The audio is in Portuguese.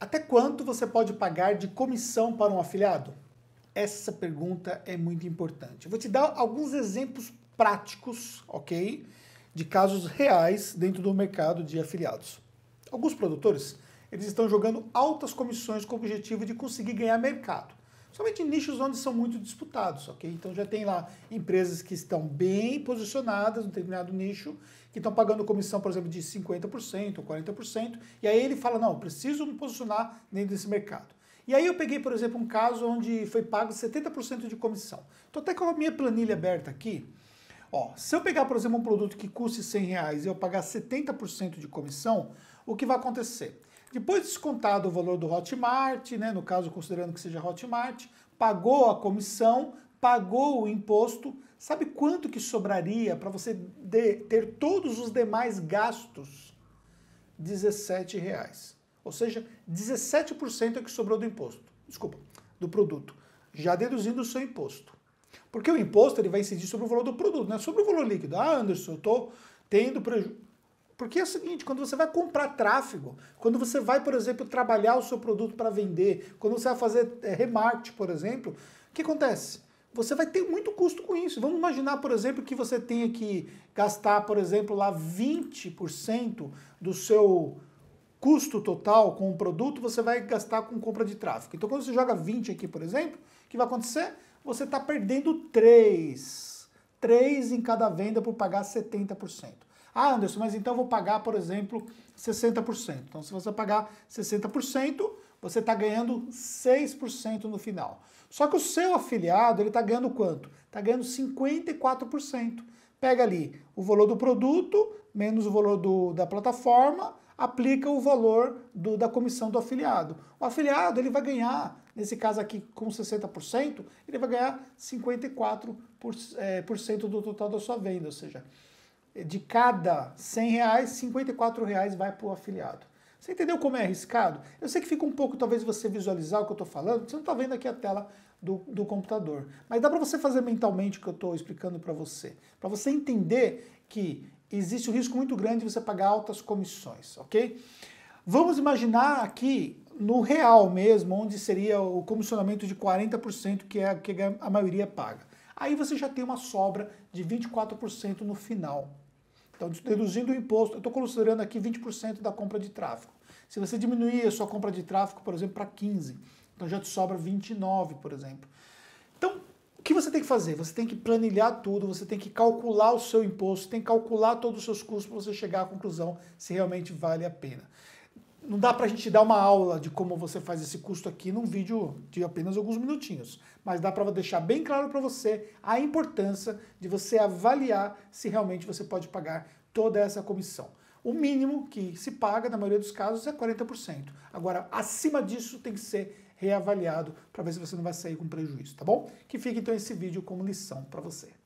Até quanto você pode pagar de comissão para um afiliado? Essa pergunta é muito importante. Eu vou te dar alguns exemplos práticos, ok? De casos reais dentro do mercado de afiliados. Alguns produtores, eles estão jogando altas comissões com o objetivo de conseguir ganhar mercado somente em nichos onde são muito disputados, ok? Então já tem lá empresas que estão bem posicionadas um determinado nicho, que estão pagando comissão, por exemplo, de 50% ou 40%, e aí ele fala, não, preciso me posicionar dentro desse mercado. E aí eu peguei, por exemplo, um caso onde foi pago 70% de comissão. Estou até com a minha planilha aberta aqui. Ó, se eu pegar, por exemplo, um produto que custe 100 reais e eu pagar 70% de comissão, o que vai acontecer? Depois descontado o valor do Hotmart, né, no caso considerando que seja Hotmart, pagou a comissão, pagou o imposto, sabe quanto que sobraria para você de, ter todos os demais gastos? R$17,00. reais. Ou seja, 17% é o que sobrou do imposto. Desculpa, do produto. Já deduzindo o seu imposto. Porque o imposto ele vai incidir sobre o valor do produto, não é sobre o valor líquido. Ah, Anderson, eu estou tendo prejuízo porque é o seguinte, quando você vai comprar tráfego, quando você vai, por exemplo, trabalhar o seu produto para vender, quando você vai fazer é, remarketing, por exemplo, o que acontece? Você vai ter muito custo com isso. Vamos imaginar, por exemplo, que você tenha que gastar, por exemplo, lá 20% do seu custo total com o produto, você vai gastar com compra de tráfego. Então, quando você joga 20 aqui, por exemplo, o que vai acontecer? Você está perdendo 3. 3 em cada venda por pagar 70%. Ah, Anderson, mas então eu vou pagar, por exemplo, 60%. Então, se você pagar 60%, você está ganhando 6% no final. Só que o seu afiliado, ele está ganhando quanto? Está ganhando 54%. Pega ali o valor do produto, menos o valor do, da plataforma, aplica o valor do, da comissão do afiliado. O afiliado, ele vai ganhar, nesse caso aqui com 60%, ele vai ganhar 54% por, é, por cento do total da sua venda, ou seja de cada 100 reais, 54 reais vai para o afiliado. Você entendeu como é arriscado? Eu sei que fica um pouco, talvez, você visualizar o que eu estou falando, você não está vendo aqui a tela do, do computador. Mas dá para você fazer mentalmente o que eu estou explicando para você. Para você entender que existe um risco muito grande de você pagar altas comissões, ok? Vamos imaginar aqui no real mesmo, onde seria o comissionamento de 40%, que é que a maioria paga. Aí você já tem uma sobra de 24% no final. Então, deduzindo o imposto, eu estou considerando aqui 20% da compra de tráfego. Se você diminuir a sua compra de tráfego, por exemplo, para 15, então já te sobra 29, por exemplo. Então, o que você tem que fazer? Você tem que planilhar tudo, você tem que calcular o seu imposto, tem que calcular todos os seus custos para você chegar à conclusão se realmente vale a pena não dá para a gente dar uma aula de como você faz esse custo aqui num vídeo de apenas alguns minutinhos, mas dá para deixar bem claro para você a importância de você avaliar se realmente você pode pagar toda essa comissão. O mínimo que se paga, na maioria dos casos, é 40%. Agora, acima disso, tem que ser reavaliado para ver se você não vai sair com prejuízo, tá bom? Que fique então esse vídeo como lição para você.